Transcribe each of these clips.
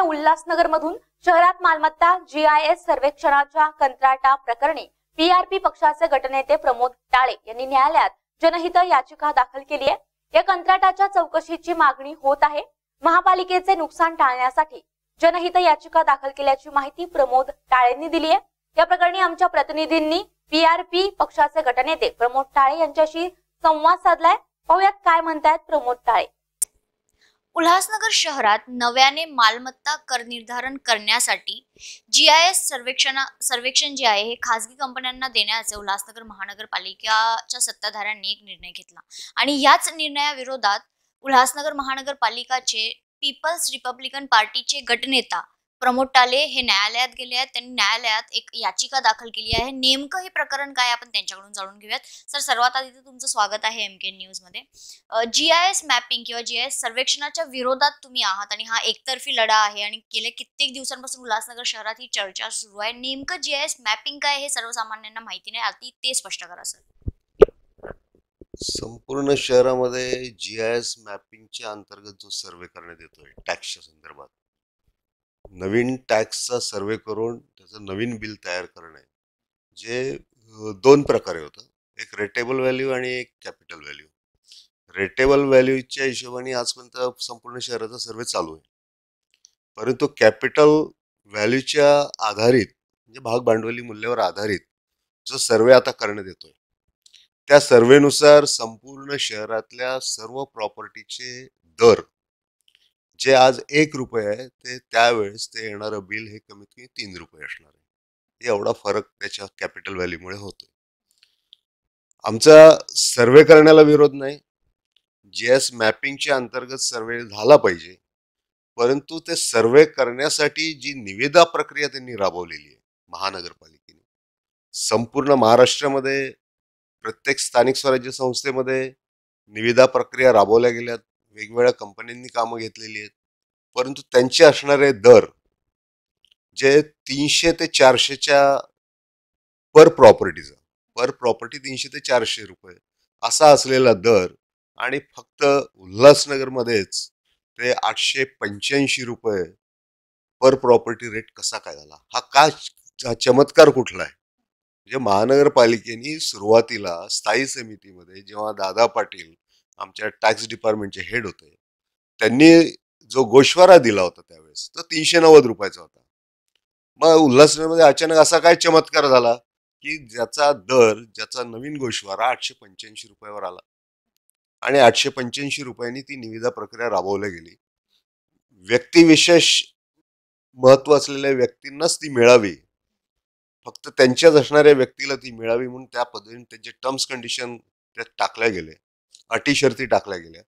उल्हासनगर मधून शहरात मालमत्ता जीआयएस सर्वेक्षणाच्या कंत्राटा प्रकरणी पीआरपी पक्षाचे गटनेते प्रमोद टाळे यांनी न्यायालयात जनहित याचिका दाखल केली आहे या कंत्राटाच्या चौकशीची मागणी होत आहे महापालिकेचे नुकसान टाळण्यासाठी जनहित याचिका दाखल केल्याची माहिती प्रमोद टाळेंनी दिली आहे या प्रकरणी आमच्या प्रतिनिधींनी पीआरपी पक्षाचे गटनेते प्रमोद टाळे यांच्याशी संवाद साधलाय पाहुयात काय म्हणतायत प्रमोद टाळे उल्हासनगर शहरात नव्याने मालमत्ता कर निर्धारण करण्यासाठी जी आय एस सर्वेक्षणा सर्वेक्षण जे आहे हे खासगी कंपन्यांना देण्याचे उल्हासनगर महानगरपालिकाच्या सत्ताधाऱ्यांनी एक निर्णय घेतला आणि याच निर्णयाविरोधात उल्हासनगर महानगरपालिकाचे पीपल्स रिपब्लिकन पार्टीचे गटनेता प्रमोद टाले हे न्यायालयात गेले आहेत त्यांनी न्यायालयात एक याचिका दाखल केली आहे नेमकं हे प्रकरण काय आपण त्यांच्याकडून जाणून घेऊयात सर सर्वात आधी तुमचं स्वागत आहे एम के मध्ये जी आय एस मॅपिंग किंवा जी आय एस सर्वेक्षणाच्या विरोधात तुम्ही आहात आणि हा एकतर्फी लढा आहे आणि गेल्या कित्येक दिवसांपासून उल्हासनगर शहरात ही चर्चा सुरू आहे नेमकं जी मॅपिंग काय हे सर्वसामान्यांना माहिती नाही अगदी ते स्पष्ट करा सर संपूर्ण शहरामध्ये जी आय एस मॅपिंगच्या अंतर्गत जो सर्वे करण्यात येतोय टॅक्सच्या संदर्भात नवीन टॅक्सचा सर्वे करून त्याचं नवीन बिल तयार करणे जे दोन प्रकारे होतं एक रेटेबल व्हॅल्यू आणि एक कॅपिटल व्हॅल्यू रेटेबल व्हॅल्यूच्या हिशोबाने आजपर्यंत संपूर्ण शहराचा सर्वे चालू आहे परंतु कॅपिटल व्हॅल्यूच्या आधारित म्हणजे भाग भांडवली मूल्यावर आधारित जो सर्वे आता करण्यात येतोय त्या सर्वेनुसार संपूर्ण शहरातल्या सर्व प्रॉपर्टीचे दर जे आज एक रुपये आहे ते त्यावेळेस ते येणारं बिल हे कमीत कमी तीन रुपये असणार आहे एवढा फरक त्याच्या कॅपिटल व्हॅल्यूमुळे होतोय आमचा सर्वे करण्याला विरोध नाही जी एस मॅपिंगच्या अंतर्गत सर्वे झाला पाहिजे परंतु ते सर्वे करण्यासाठी जी निविदा प्रक्रिया त्यांनी राबवलेली आहे महानगरपालिकेने संपूर्ण महाराष्ट्रामध्ये प्रत्येक स्थानिक स्वराज्य संस्थेमध्ये निविदा प्रक्रिया राबवल्या गेल्यात वेगवेगळ्या कंपन्यांनी कामं घेतलेली आहेत परंतु त्यांचे असणारे दर जे तीनशे ते चारशेच्या पर प्रॉपर्टीचा पर प्रॉपर्टी तीनशे ते चारशे रुपये असा असलेला दर आणि फक्त उल्हासनगरमध्येच ते आठशे पंच्याऐंशी रुपये पर प्रॉपर्टी रेट कसा काय झाला हा का चमत्कार कुठला आहे म्हणजे महानगरपालिकेने सुरुवातीला स्थायी समितीमध्ये जेव्हा दादा पाटील आमच्या टॅक्स डिपार्टमेंटचे हेड होते त्यांनी जो गोश्वारा दिला होता त्यावेळेस तो तीनशे नव्वद रुपयाचा होता मग उल्हासनगरमध्ये अचानक असा काय चमत्कार झाला की ज्याचा दर ज्याचा नवीन गोशवारा आठशे पंच्याऐंशी रुपयावर आला आणि आठशे पंच्याऐंशी रुपयांनी ती निविदा प्रक्रिया राबवल्या गेली व्यक्तिविशेष महत्व असलेल्या व्यक्तींनाच ती मिळावी फक्त त्यांच्याच असणाऱ्या व्यक्तीला ती मिळावी म्हणून त्या पद्धतीने त्यांचे टर्म्स कंडिशन त्यात टाकल्या गेले अटी शर्ती टाकल्या गेल्या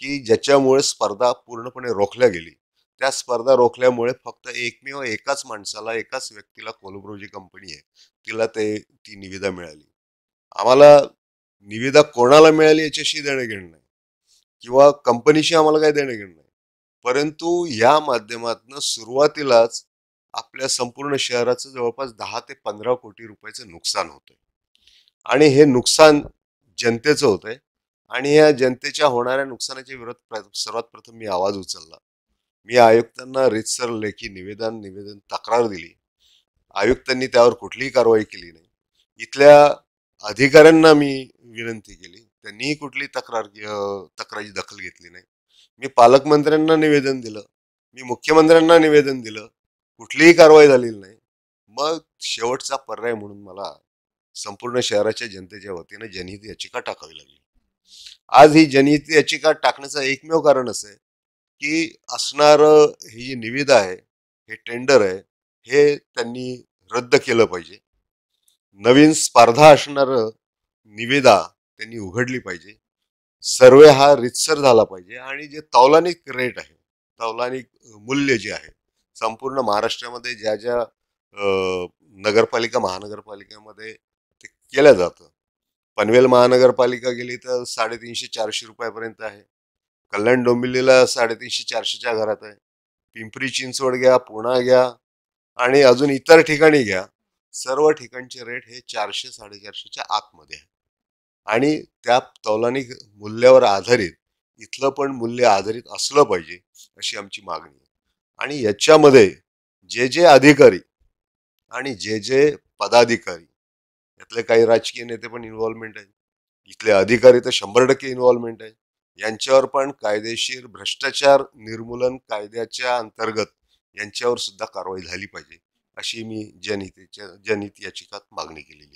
की ज्याच्यामुळे स्पर्धा पूर्णपणे रोखल्या गेली त्या स्पर्धा रोखल्यामुळे फक्त एकमेव एकाच माणसाला एकाच व्यक्तीला कोलोब्रो जी कंपनी आहे तिला ते ती निविदा मिळाली आम्हाला निविदा कोणाला मिळाली याच्याशी देणं घेणं नाही किंवा कंपनीशी आम्हाला काही देणं घेणं नाही परंतु या माध्यमातनं सुरुवातीलाच आपल्या संपूर्ण शहराचं जवळपास दहा ते पंधरा कोटी रुपयाचं नुकसान होतंय आणि हे नुकसान जनतेचं होतंय आणि या जनतेच्या होणाऱ्या नुकसानाच्या विरोध सर्वात प्रथम मी आवाज उचलला मी आयुक्तांना रितसर लेखी निवेदन निवेदन तक्रार दिली आयुक्तांनी त्यावर कुठलीही कारवाई केली नाही इथल्या अधिकाऱ्यांना मी विनंती केली त्यांनीही कुठली तक्रार तक्रारी दखल घेतली नाही मी पालकमंत्र्यांना निवेदन दिलं मी मुख्यमंत्र्यांना निवेदन दिलं कुठलीही कारवाई झालेली नाही मग शेवटचा पर्याय म्हणून मला संपूर्ण शहराच्या जनतेच्या वतीनं जनहित याचिका टाकावी लागली आज ही जनहित याचिका टाकण्याचं एकमेव कारण असं आहे की असणारं ही जी निविदा आहे हे टेंडर आहे हे त्यांनी रद्द केलं पाहिजे नवीन स्पर्धा असणारं निविदा त्यांनी उघडली पाहिजे सर्वे हा रितसर झाला पाहिजे आणि जे तौलानिक रेट आहे तौलानिक मूल्य जे आहे संपूर्ण महाराष्ट्रामध्ये ज्या ज्या नगरपालिका महानगरपालिकेमध्ये ते केलं जातं पनवेल महानगरपालिका गेली तर साडेतीनशे चारशे रुपयापर्यंत आहे कल्याण डोंबिवलीला साडेतीनशे चारशेच्या घरात आहे पिंपरी चिंचवड घ्या पुणा घ्या आणि अजून इतर ठिकाणी घ्या सर्व ठिकाणचे रेट हे चारशे साडेचारशेच्या आतमध्ये आहे आणि त्या तौलानिक मूल्यावर आधारित इथलं पण मूल्य आधारित असलं पाहिजे अशी आमची मागणी आहे आणि याच्यामध्ये जे जे अधिकारी आणि जे जे पदाधिकारी यातले काही राजकीय नेते पण इन्व्हॉल्वमेंट आहे इथले अधिकारी तर शंभर टक्के इन्व्हॉल्वमेंट आहे यांच्यावर पण कायदेशीर भ्रष्टाचार निर्मूलन कायद्याच्या अंतर्गत यांच्यावर सुद्धा कारवाई झाली पाहिजे अशी मी जनहितेच्या जनहित याचिकात मागणी केलेली आहे